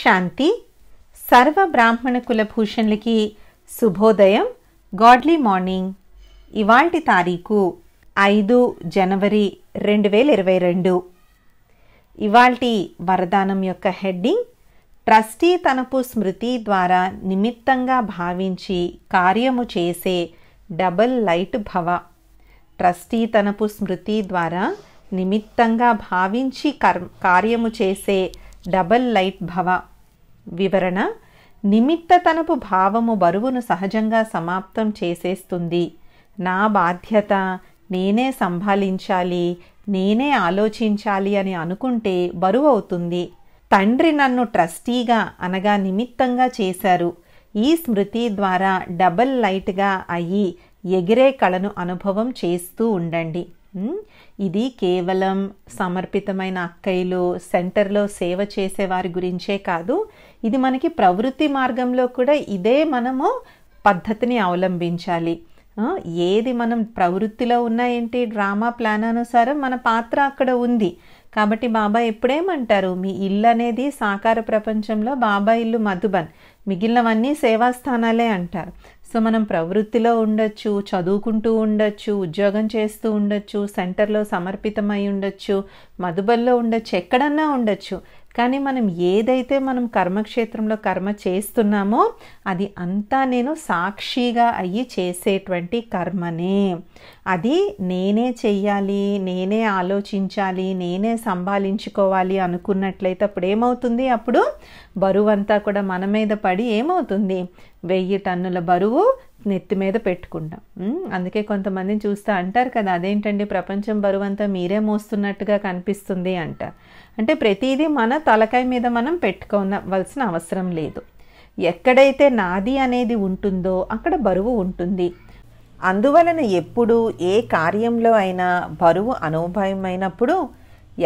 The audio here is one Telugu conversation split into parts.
శాంతి సర్వ బ్రాహ్మణ కులభూషణులకి శుభోదయం గాడ్లీ మార్నింగ్ ఇవాల్టి తారీఖు ఐదు జనవరి రెండు వేల ఇరవై రెండు ఇవాల్టి వరదానం యొక్క హెడ్డింగ్ ట్రస్టీ తనపు స్మృతి ద్వారా నిమిత్తంగా భావించి కార్యము చేసే డబల్ లైట్ భవ ట్రస్టీ తనపు స్మృతి ద్వారా నిమిత్తంగా భావించి కర్ కార్యము చేసే డబల్ లైట్ భవ వివరణ నిమిత్తతనపు భావము బరువును సహజంగా సమాప్తం చేసేస్తుంది నా బాధ్యత నేనే సంభాలించాలి నేనే ఆలోచించాలి అని అనుకుంటే బరువు అవుతుంది తండ్రి నన్ను ట్రస్టీగా అనగా నిమిత్తంగా చేశారు ఈ స్మృతి ద్వారా డబల్ లైట్గా అయ్యి ఎగిరే కళను అనుభవం చేస్తూ ఉండండి ఇది కేవలం సమర్పితమైన అక్కయ్యలు సెంటర్లో సేవ చేసేవారి గురించే కాదు ఇది మనకి ప్రవృత్తి మార్గంలో కూడా ఇదే మనము పద్ధతిని అవలంబించాలి ఏది మనం ప్రవృత్తిలో ఉన్న ఏంటి డ్రామా ప్లాన్ అనుసారం మన పాత్ర అక్కడ ఉంది కాబట్టి బాబా ఎప్పుడేమంటారు మీ ఇల్లు అనేది సాకార ప్రపంచంలో బాబా ఇల్లు మధుబన్ మిగిలినవన్నీ సేవాస్థానాలే అంటారు సో మనం ప్రవృత్తిలో ఉండొచ్చు చదువుకుంటూ ఉండొచ్చు ఉద్యోగం చేస్తూ ఉండొచ్చు సెంటర్లో సమర్పితమై ఉండొచ్చు మధుబల్లో ఉండొచ్చు ఎక్కడన్నా ఉండొచ్చు కానీ మనం ఏదైతే మనం కర్మక్షేత్రంలో కర్మ చేస్తున్నామో అది అంతా నేను సాక్షిగా అయ్యి చేసేటువంటి కర్మనే అది నేనే చెయ్యాలి నేనే ఆలోచించాలి నేనే సంభాలించుకోవాలి అనుకున్నట్లయితే అప్పుడు ఏమవుతుంది అప్పుడు బరువంతా కూడా మన మీద పడి ఏమవుతుంది వెయ్యి టన్నుల బరువు నెత్తి మీద పెట్టుకుంటాం అందుకే కొంతమందిని చూస్తే అంటారు కదా అదేంటండి ప్రపంచం బరువంతా మీరే మోస్తున్నట్టుగా కనిపిస్తుంది అంట అంటే ప్రతిదీ మన తలకాయ మీద మనం పెట్టుకోవలసిన అవసరం లేదు ఎక్కడైతే నాది అనేది ఉంటుందో అక్కడ బరువు ఉంటుంది అందువలన ఎప్పుడు ఏ కార్యంలో అయినా బరువు అనుభవమైనప్పుడు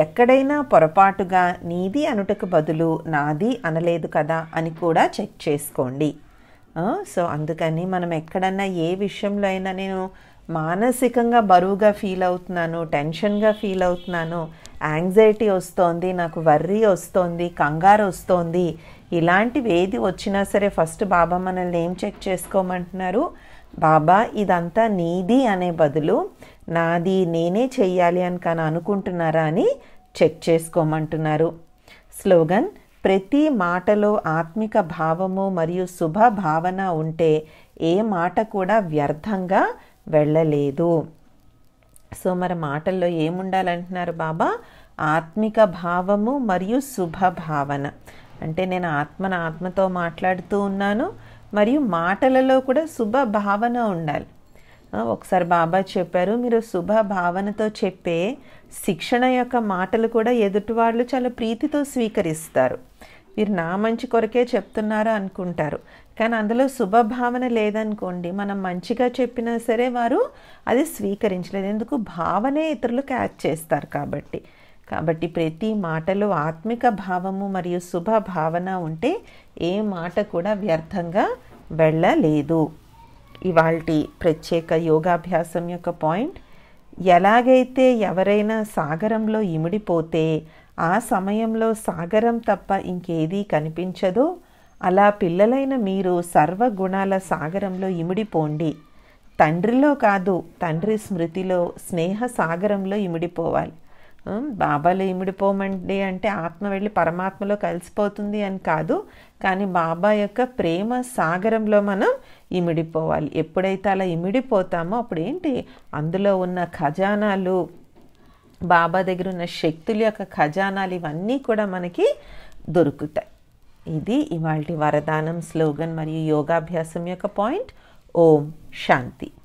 ఎక్కడైనా పొరపాటుగా నీది అనుటకు బదులు నాది అనలేదు కదా అని కూడా చెక్ చేసుకోండి సో అందుకని మనం ఎక్కడన్నా ఏ విషయంలో అయినా నేను మానసికంగా బరువుగా ఫీల్ అవుతున్నాను టెన్షన్గా ఫీల్ అవుతున్నాను యాంగ్జైటీ వస్తోంది నాకు వర్రీ వస్తోంది కంగారు వస్తోంది ఇలాంటివి ఏది వచ్చినా సరే ఫస్ట్ బాబా మనల్ని ఏం చెక్ చేసుకోమంటున్నారు బాబా ఇదంతా నీది అనే బదులు నాది నేనే చెయ్యాలి అని కానీ అనుకుంటున్నారా అని చెక్ చేసుకోమంటున్నారు స్లోగన్ ప్రతి మాటలో ఆత్మిక భావము మరియు శుభ భావన ఉంటే ఏ మాట కూడా వ్యర్థంగా వెళ్ళలేదు సో మరి మాటల్లో ఏముండాలంటున్నారు బాబా ఆత్మిక భావము మరియు శుభ భావన అంటే నేను ఆత్మన ఆత్మతో మాట్లాడుతూ ఉన్నాను మరియు మాటలలో కూడా శుభ భావన ఉండాలి ఒకసారి బాబా చెప్పారు మీరు శుభ భావనతో చెప్పే శిక్షణ యొక్క మాటలు కూడా ఎదుటివాళ్ళు చాలా ప్రీతితో స్వీకరిస్తారు మీరు నా మంచి కొరకే చెప్తున్నారు అనుకుంటారు కానీ అందులో శుభభావన లేదనుకోండి మనం మంచిగా చెప్పినా సరే వారు అది స్వీకరించలేదు ఎందుకు భావనే ఇతరులు క్యాచ్ చేస్తారు కాబట్టి కాబట్టి ప్రతి మాటలో ఆత్మిక భావము మరియు శుభ భావన ఉంటే ఏ మాట కూడా వ్యర్థంగా వెళ్ళలేదు ఇవాల్టి ప్రత్యేక యోగాభ్యాసం యొక్క పాయింట్ ఎలాగైతే ఎవరైనా సాగరంలో ఇమిడిపోతే ఆ సమయంలో సాగరం తప్ప ఇంకేదీ కనిపించదో అలా పిల్లలైన మీరు సర్వగుణాల సాగరంలో ఇమిడిపోండి తండ్రిలో కాదు తండ్రి స్మృతిలో స్నేహ సాగరంలో ఇమిడిపోవాలి బాబాలో ఇమిడిపోమండి అంటే ఆత్మ వెళ్ళి పరమాత్మలో కలిసిపోతుంది అని కాదు కానీ బాబా యొక్క ప్రేమ సాగరంలో మనం ఇమిడిపోవాలి ఎప్పుడైతే అలా ఇమిడిపోతామో అప్పుడు ఏంటి అందులో ఉన్న ఖజానాలు బాబా దగ్గర ఉన్న శక్తుల యొక్క ఖజానాలు ఇవన్నీ కూడా మనకి దొరుకుతాయి ఇది ఇవాళ వరదానం స్లోగన్ మరియు యోగాభ్యాసం యొక్క పాయింట్ ఓం శాంతి